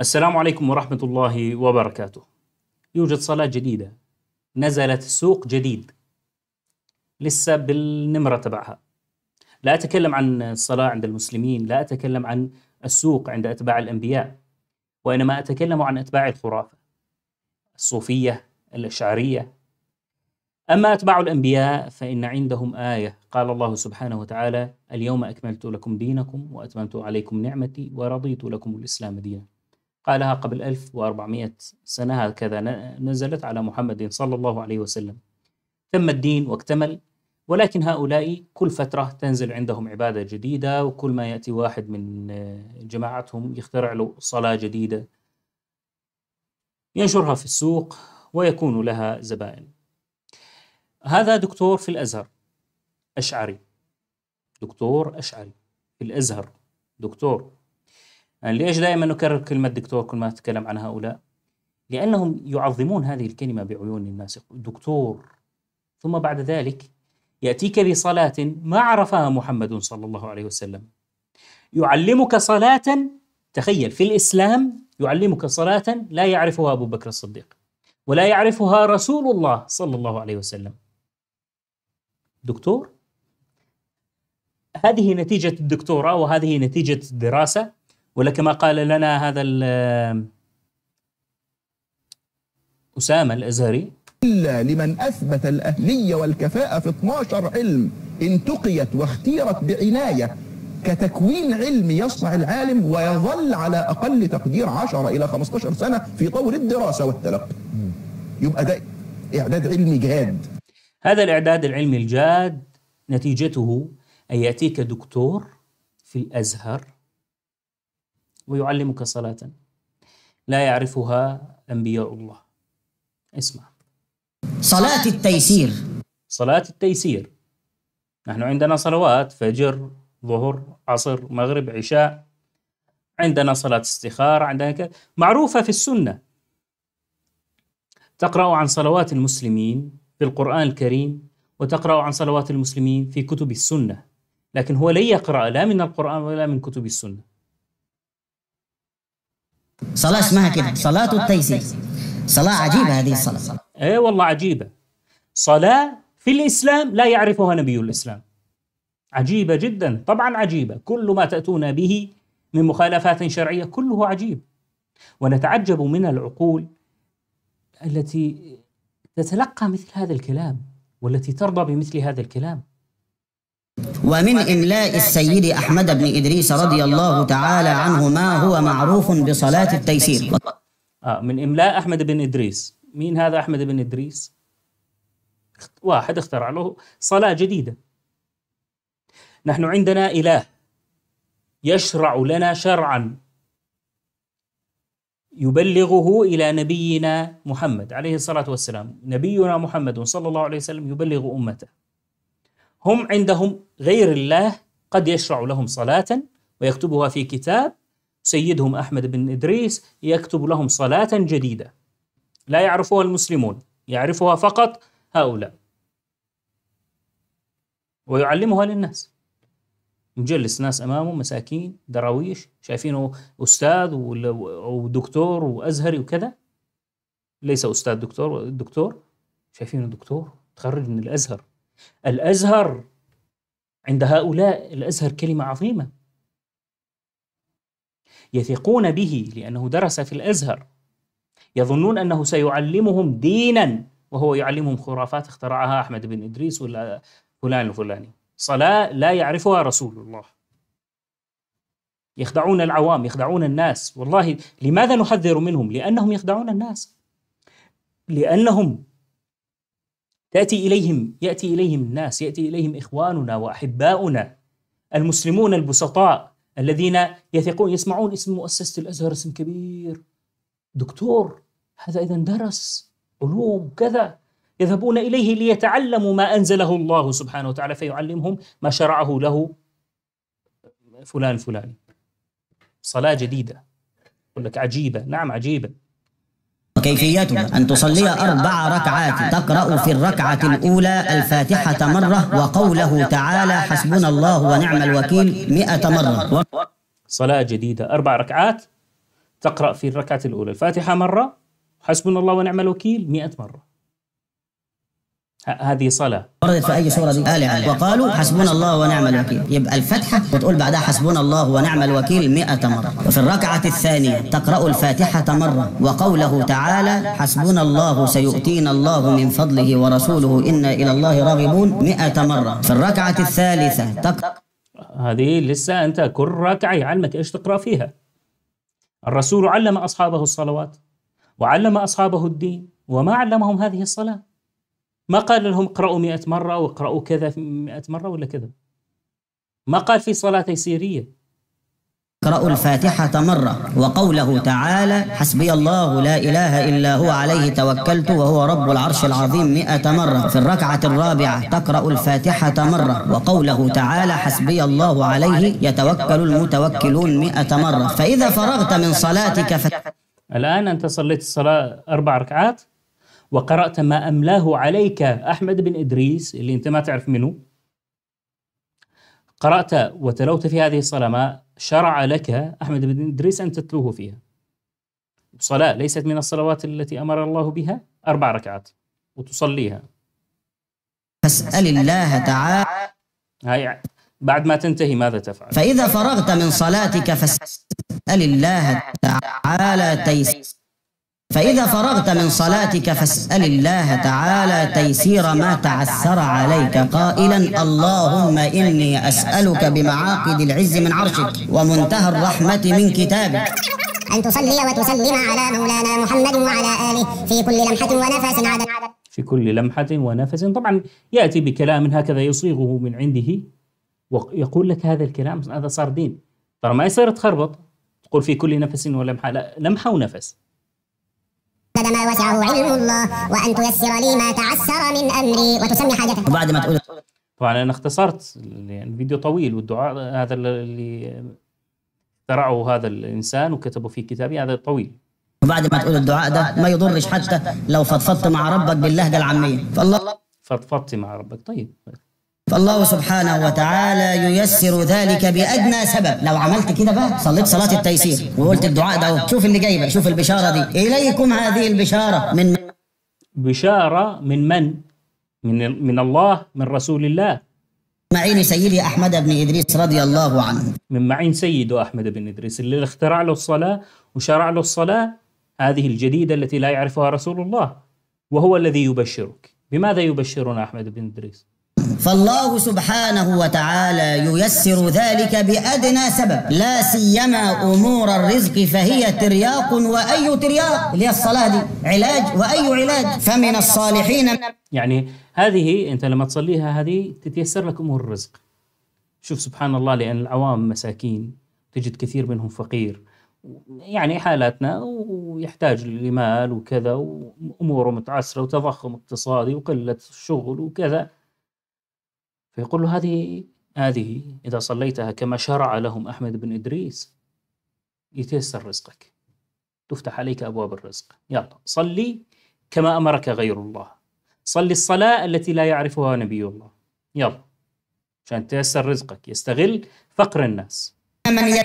السلام عليكم ورحمة الله وبركاته. يوجد صلاة جديدة نزلت سوق جديد لسه بالنمرة تبعها. لا أتكلم عن الصلاة عند المسلمين، لا أتكلم عن السوق عند أتباع الأنبياء، وإنما أتكلم عن أتباع الخرافة. الصوفية، الأشعرية. أما أتباع الأنبياء فإن عندهم آية قال الله سبحانه وتعالى: اليوم أكملت لكم دينكم وأتممت عليكم نعمتي ورضيت لكم الإسلام دينا. قالها قبل 1400 سنة هكذا نزلت على محمد صلى الله عليه وسلم تم الدين واكتمل ولكن هؤلاء كل فترة تنزل عندهم عبادة جديدة وكل ما يأتي واحد من آه، جماعتهم يخترع له صلاة جديدة ينشرها في السوق ويكون لها زبائن هذا دكتور في الأزهر أشعري دكتور أشعري في الأزهر دكتور آه، ليش دائما نكرر كلمة دكتور كل ما نتكلم عن هؤلاء؟ لأنهم يعظمون هذه الكلمة بعيون الناس دكتور ثم بعد ذلك يأتيك بصلاة ما عرفها محمد صلى الله عليه وسلم يعلمك صلاة تخيل في الإسلام يعلمك صلاة لا يعرفها أبو بكر الصديق ولا يعرفها رسول الله صلى الله عليه وسلم دكتور هذه نتيجة الدكتوراه وهذه نتيجة الدراسة ولا كما قال لنا هذا أسامة الأزهري إلا لمن أثبت الأهلية والكفاءة في 12 علم انتقيت واختيرت بعناية كتكوين علمي يصنع العالم ويظل على أقل تقدير 10 إلى 15 سنة في طور الدراسة والتلقي يبقى ده إعداد علمي جاد هذا الإعداد العلمي الجاد نتيجته أن يأتيك دكتور في الأزهر ويعلمك صلاة لا يعرفها أنبياء الله اسمع صلاة التيسير صلاة التيسير نحن عندنا صلوات فجر ظهر عصر مغرب عشاء عندنا صلاة استخارة عندنا كذا معروفة في السنة تقرأ عن صلوات المسلمين في القرآن الكريم وتقرأ عن صلوات المسلمين في كتب السنة لكن هو لن يقرأ لا من القرآن ولا من كتب السنة صلاة اسمها كده صلاة التيسير صلاة عجيبة هذه الصلاة اي والله عجيبة صلاة في الإسلام لا يعرفها نبي الإسلام عجيبة جدا طبعا عجيبة كل ما تأتون به من مخالفات شرعية كله عجيب ونتعجب من العقول التي تتلقى مثل هذا الكلام والتي ترضى بمثل هذا الكلام ومن إملاء السيد أحمد بن إدريس رضي الله تعالى عنه ما هو معروف بصلاة التيسير آه من إملاء أحمد بن إدريس مين هذا أحمد بن إدريس؟ واحد اخترع له صلاة جديدة نحن عندنا إله يشرع لنا شرعا يبلغه إلى نبينا محمد عليه الصلاة والسلام نبينا محمد صلى الله عليه وسلم يبلغ أمته هم عندهم غير الله قد يشرع لهم صلاة ويكتبها في كتاب سيدهم أحمد بن إدريس يكتب لهم صلاة جديدة لا يعرفها المسلمون يعرفها فقط هؤلاء ويعلمها للناس مجلس ناس امامه مساكين دراويش شايفينه استاذ ودكتور وازهري وكذا ليس استاذ دكتور دكتور شايفينه دكتور تخرج من الازهر الازهر عند هؤلاء الازهر كلمه عظيمه يثقون به لانه درس في الازهر يظنون انه سيعلمهم دينا وهو يعلمهم خرافات اخترعها احمد بن ادريس ولا فلان الفلاني صلاه لا يعرفها رسول الله يخدعون العوام يخدعون الناس والله لماذا نحذر منهم لانهم يخدعون الناس لانهم تأتي إليهم يأتي إليهم الناس يأتي إليهم إخواننا وأحباؤنا المسلمون البسطاء الذين يثقون يسمعون اسم مؤسسة الأزهر اسم كبير دكتور هذا إذا درس علوم كذا يذهبون إليه ليتعلموا ما أنزله الله سبحانه وتعالى فيعلمهم ما شرعه له فلان الفلاني صلاة جديدة يقول لك عجيبة نعم عجيبة وكيفيتها أن تصلي أربع ركعات تقرأ في الركعة الأولى الفاتحة مرة وقوله تعالى حسبنا الله ونعم الوكيل مئة مرة صلاة جديدة أربع ركعات تقرأ في الركعة الأولى الفاتحة مرة حسبنا الله ونعم الوكيل مئة مرة هذه صلاة وردت في أي سورة دي؟ آل عمران وقالوا حسبنا الله ونعم الوكيل يبقى الفتحة وتقول بعدها حسبنا الله ونعم الوكيل 100 مرة وفي الركعة الثانية تقرأ الفاتحة مرة وقوله تعالى حسبنا الله سيؤتينا الله من فضله ورسوله إنا إلى الله راغبون 100 مرة في الركعة الثالثة تقرأ هذه لسه أنت كل ركعة يعلمك إيش تقرأ فيها الرسول علم أصحابه الصلوات وعلم أصحابه الدين وما علمهم هذه الصلاة ما قال لهم اقرأوا مئة مرة واقرأوا كذا مئة مرة ولا كذا ما قال في صلاة تيسيرية اقرأوا الفاتحة مرة وقوله تعالى حسبي الله لا إله إلا هو عليه توكلت وهو رب العرش العظيم مئة مرة في الركعة الرابعة تقرأ الفاتحة مرة وقوله تعالى حسبي الله عليه يتوكل المتوكلون مئة مرة فإذا فرغت من صلاتك ف... الآن أنت صليت الصلاة أربع ركعات وقرأت ما أملاه عليك أحمد بن إدريس اللي أنت ما تعرف منه قرأت وتلوت في هذه الصلاة ما شرع لك أحمد بن إدريس أن تتلوه فيها صلاة ليست من الصلوات التي أمر الله بها أربع ركعات وتصليها فاسأل الله تعالى هاي بعد ما تنتهي ماذا تفعل فإذا فرغت من صلاتك فاسأل الله تعالى تيسر فإذا فرغت من صلاتك فاسأل الله تعالى تيسير ما تعسر عليك قائلا اللهم إني أسألك بمعاقد العز من عرشك ومنتهى الرحمة من كتابك أن تصلي وتسلم على مولانا محمد وعلى آله في كل لمحة ونفس عدد في كل لمحة ونفس طبعا يأتي بكلام هكذا يصيغه من عنده ويقول لك هذا الكلام هذا صار دين ترى ما يصير تخربط تقول في كل نفس ولمحة لا لمحة ونفس ما وسعه علم الله وأن تيسر لي ما تعسر من أمري وتسمي حاجتك وبعد ما تقول طبعا انا اختصرت الفيديو طويل والدعاء هذا اللي اخترعه هذا الانسان وكتبه في كتابي هذا طويل وبعد ما تقول الدعاء ده ما يضرش حتى لو فضفضت مع ربك باللهجه العاميه فالله فضفضتي مع ربك طيب فالله سبحانه وتعالى ييسر ذلك بأدنى سبب لو عملت كده بقى صليت صلاة التيسير وقلت الدعاء ده شوف اللي جاي شوف البشارة دي إليكم هذه البشارة من بشارة من من؟ من من الله من رسول الله معين سيدي أحمد بن إدريس رضي الله عنه من معين سيده أحمد بن إدريس اللي اخترع له الصلاة وشرع له الصلاة هذه الجديدة التي لا يعرفها رسول الله وهو الذي يبشرك بماذا يبشرنا أحمد بن إدريس؟ فالله سبحانه وتعالى ييسر ذلك بأدنى سبب لا سيما أمور الرزق فهي ترياق وأي ترياق اللي هي الصلاة دي علاج وأي علاج فمن الصالحين يعني هذه أنت لما تصليها هذه تتيسر لك أمور الرزق شوف سبحان الله لأن العوام مساكين تجد كثير منهم فقير يعني حالاتنا ويحتاج لمال وكذا واموره متعسره وتضخم اقتصادي وقله شغل وكذا فيقول له هذه هذه إذا صليتها كما شرع لهم أحمد بن إدريس يتيسر رزقك تفتح عليك أبواب الرزق يلا صلي كما أمرك غير الله صلي الصلاة التي لا يعرفها نبي الله يلا عشان تيسر رزقك يستغل فقر الناس من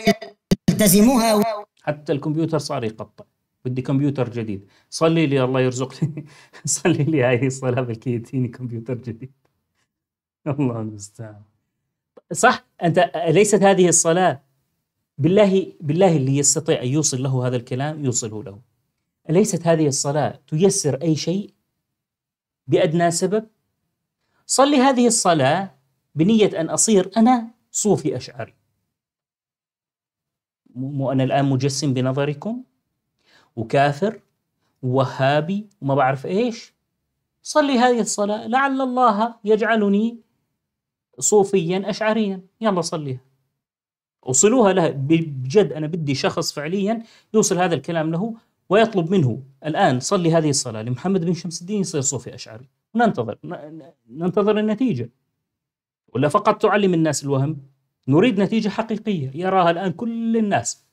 يلتزمها و... حتى الكمبيوتر صار يقطع بدي كمبيوتر جديد صلي لي الله يرزقني صلي لي هذه الصلاة بالكيتيني كمبيوتر جديد الله المستعان صح انت ليست هذه الصلاه بالله بالله اللي يستطيع ان يوصل له هذا الكلام يوصله له اليست هذه الصلاه تيسر اي شيء بادنى سبب صلي هذه الصلاه بنيه ان اصير انا صوفي اشعري مو انا الان مجسم بنظركم وكافر ووهابي وما بعرف ايش صلي هذه الصلاه لعل الله يجعلني صوفيا اشعريا يلا صليها اوصلوها لها بجد انا بدي شخص فعليا يوصل هذا الكلام له ويطلب منه الان صلي هذه الصلاه لمحمد بن شمس الدين يصير صوفي اشعري وننتظر ننتظر النتيجه ولا فقط تعلم الناس الوهم نريد نتيجه حقيقيه يراها الان كل الناس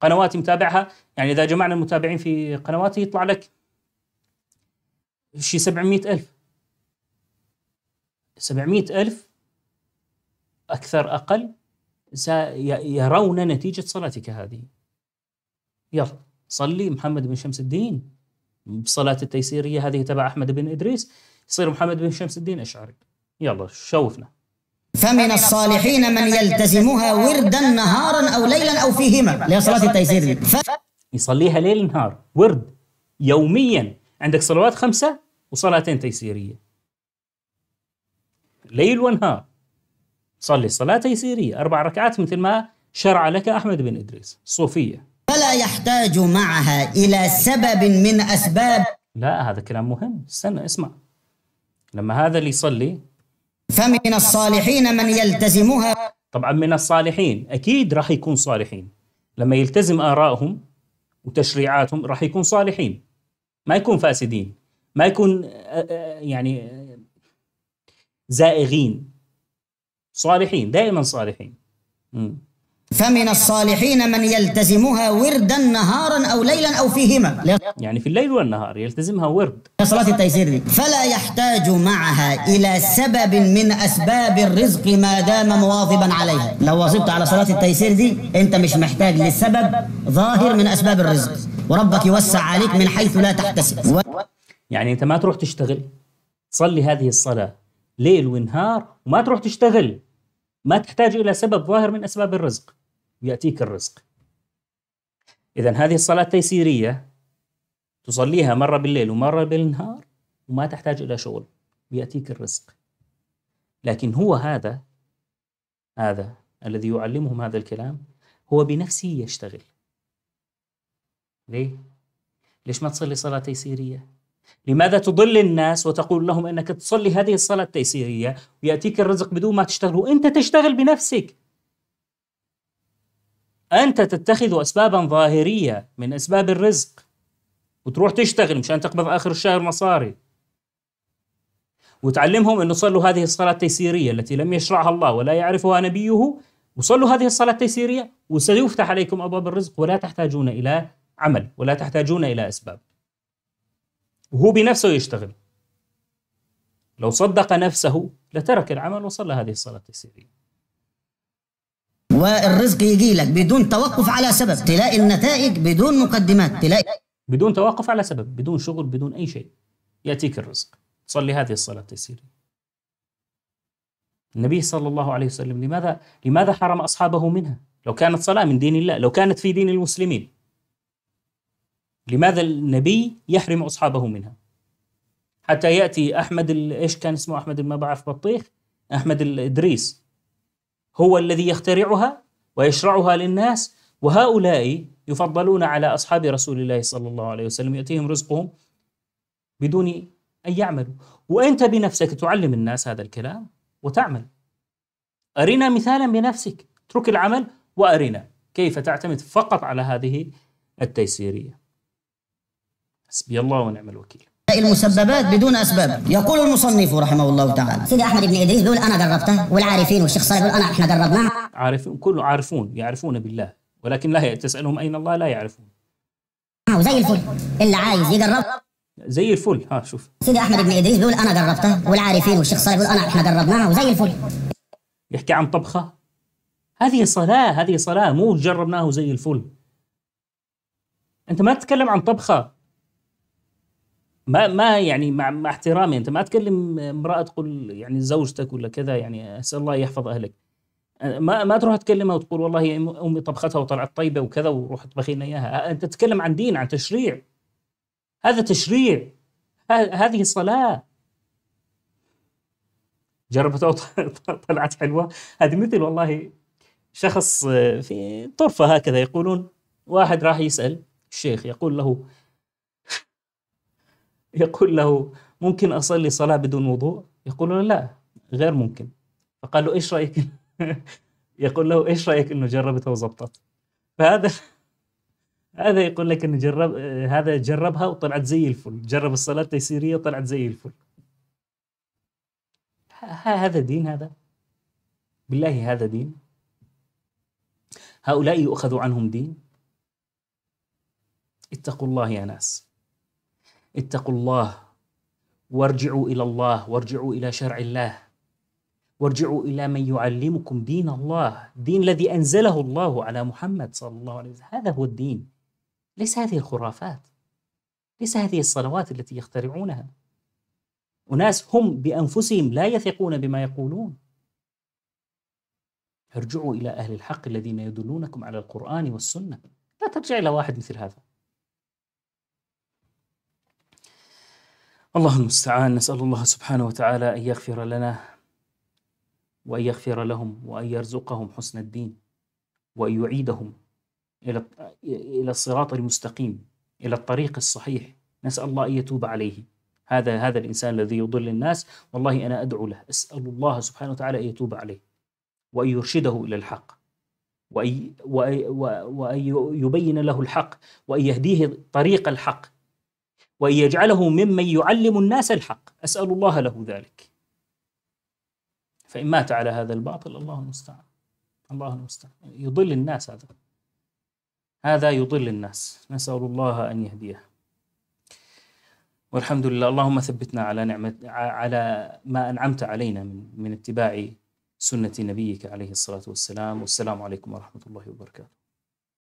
قنواتي متابعها يعني اذا جمعنا المتابعين في قنواتي يطلع لك شي 700 ألف 700 ألف اكثر اقل سيرون نتيجه صلاتك هذه يلا صلي محمد بن شمس الدين بصلاة التيسيرية هذه تبع أحمد بن إدريس يصير محمد بن شمس الدين أشعري يلا شوفنا فمن الصالحين من يلتزمها وردا نهارا أو ليلا أو فيهما لصلاة هي صلاة التيسير ف... يصليها ليل نهار ورد يوميا عندك صلوات خمسة وصلاتين تيسيرية ليل ونهار صلي صلاة تيسيرية أربع ركعات مثل ما شرع لك أحمد بن إدريس صوفية فلا يحتاج معها إلى سبب من أسباب لا هذا كلام مهم استنى اسمع لما هذا اللي يصلي فمن الصالحين من يلتزمها طبعا من الصالحين أكيد راح يكون صالحين لما يلتزم آرائهم وتشريعاتهم راح يكون صالحين ما يكون فاسدين ما يكون آه، آه، يعني آه، زائغين صالحين دائما صالحين م. فمن الصالحين من يلتزمها وردا نهارا او ليلا او فيهما يعني في الليل والنهار يلتزمها ورد صلاه التيسير دي فلا يحتاج معها الى سبب من اسباب الرزق ما دام مواظبا عليها لو واظبت على صلاه التيسير دي انت مش محتاج لسبب ظاهر من اسباب الرزق وربك يوسع عليك من حيث لا تحتسب و... يعني انت ما تروح تشتغل تصلي هذه الصلاه ليل ونهار وما تروح تشتغل ما تحتاج إلى سبب ظاهر من أسباب الرزق ياتيك الرزق إذا هذه الصلاة تيسيرية تصليها مرة بالليل ومرة بالنهار وما تحتاج إلى شغل ويأتيك الرزق لكن هو هذا هذا الذي يعلمهم هذا الكلام هو بنفسه يشتغل ليه؟ ليش ما تصلي صلاة تيسيرية؟ لماذا تضل الناس وتقول لهم انك تصلي هذه الصلاه التيسيريه وياتيك الرزق بدون ما تشتغل وانت تشتغل بنفسك انت تتخذ اسبابا ظاهريه من اسباب الرزق وتروح تشتغل مشان تقبض اخر الشهر مصاري وتعلمهم انه صلوا هذه الصلاه التيسيريه التي لم يشرعها الله ولا يعرفها نبيه وصلوا هذه الصلاه التيسيريه وسيفتح عليكم ابواب الرزق ولا تحتاجون الى عمل ولا تحتاجون الى اسباب وهو بنفسه يشتغل لو صدق نفسه لترك العمل وصلى هذه الصلاة السرية والرزق يجي لك بدون توقف على سبب تلاقي النتائج بدون مقدمات تلاقي بدون توقف على سبب بدون شغل بدون أي شيء يأتيك الرزق صلي هذه الصلاة السرية النبي صلى الله عليه وسلم لماذا لماذا حرم أصحابه منها لو كانت صلاة من دين الله لو كانت في دين المسلمين لماذا النبي يحرم أصحابه منها حتى يأتي أحمد إيش كان اسمه أحمد ما بعرف بطيخ أحمد الإدريس هو الذي يخترعها ويشرعها للناس وهؤلاء يفضلون على أصحاب رسول الله صلى الله عليه وسلم يأتيهم رزقهم بدون أن يعملوا وأنت بنفسك تعلم الناس هذا الكلام وتعمل أرنا مثالا بنفسك اترك العمل وأرنا كيف تعتمد فقط على هذه التيسيرية حسبي الله ونعم الوكيل المسببات بدون اسباب يقول المصنف رحمه الله تعالى سيدي احمد بن ادريس بيقول انا جربته والعارفين والشيخ صالح بيقول انا احنا جربناه عارفون كله عارفون يعرفون بالله ولكن لا تسالهم اين الله لا يعرفون آه، زي الفل اللي عايز يجرب زي الفل ها شوف سيدي احمد بن ادريس بيقول انا جربته والعارفين والشيخ صالح بيقول انا احنا جربناه وزي الفل يحكي عن طبخه هذه صلاه هذه صلاه مو جربناه زي الفل انت ما تتكلم عن طبخه ما ما يعني مع, مع احترامي انت ما تكلم امراه تقول يعني زوجتك ولا كذا يعني اسال الله يحفظ اهلك ما ما تروح تكلمها وتقول والله امي طبختها وطلعت طيبه وكذا وروح اطبخي لنا اياها انت تتكلم عن دين عن تشريع هذا تشريع هذه صلاه جربتها طلعت حلوه هذه مثل والله شخص في طرفه هكذا يقولون واحد راح يسال الشيخ يقول له يقول له ممكن أصلي صلاة بدون وضوء يقول له لا غير ممكن فقال له إيش رأيك يقول له إيش رأيك أنه جربتها وزبطت فهذا هذا يقول لك انه جرب هذا جربها وطلعت زي الفل جرب الصلاه التيسيريه وطلعت زي الفل هذا دين هذا بالله هذا دين هؤلاء يؤخذ عنهم دين اتقوا الله يا ناس اتقوا الله وارجعوا الى الله وارجعوا الى شرع الله وارجعوا الى من يعلمكم دين الله الدين الذي انزله الله على محمد صلى الله عليه وسلم هذا هو الدين ليس هذه الخرافات ليس هذه الصلوات التي يخترعونها اناس هم بانفسهم لا يثقون بما يقولون ارجعوا الى اهل الحق الذين يدلونكم على القران والسنه لا ترجع الى واحد مثل هذا الله المستعان نسأل الله سبحانه وتعالى أن يغفر لنا وأن يغفر لهم وأن يرزقهم حسن الدين وأن يعيدهم إلى إلى الصراط المستقيم إلى الطريق الصحيح نسأل الله أن يتوب عليه هذا هذا الإنسان الذي يضل الناس والله أنا أدعو له أسأل الله سبحانه وتعالى أن يتوب عليه وأن يرشده إلى الحق وأن يبين له الحق وأن يهديه طريق الحق وأن يجعله ممن يعلم الناس الحق أسأل الله له ذلك فإن مات على هذا الباطل الله المستعان الله المستعان يضل الناس هذا هذا يضل الناس نسأل الله أن يهديه والحمد لله اللهم ثبتنا على نعمة على ما أنعمت علينا من من اتباع سنة نبيك عليه الصلاة والسلام والسلام عليكم ورحمة الله وبركاته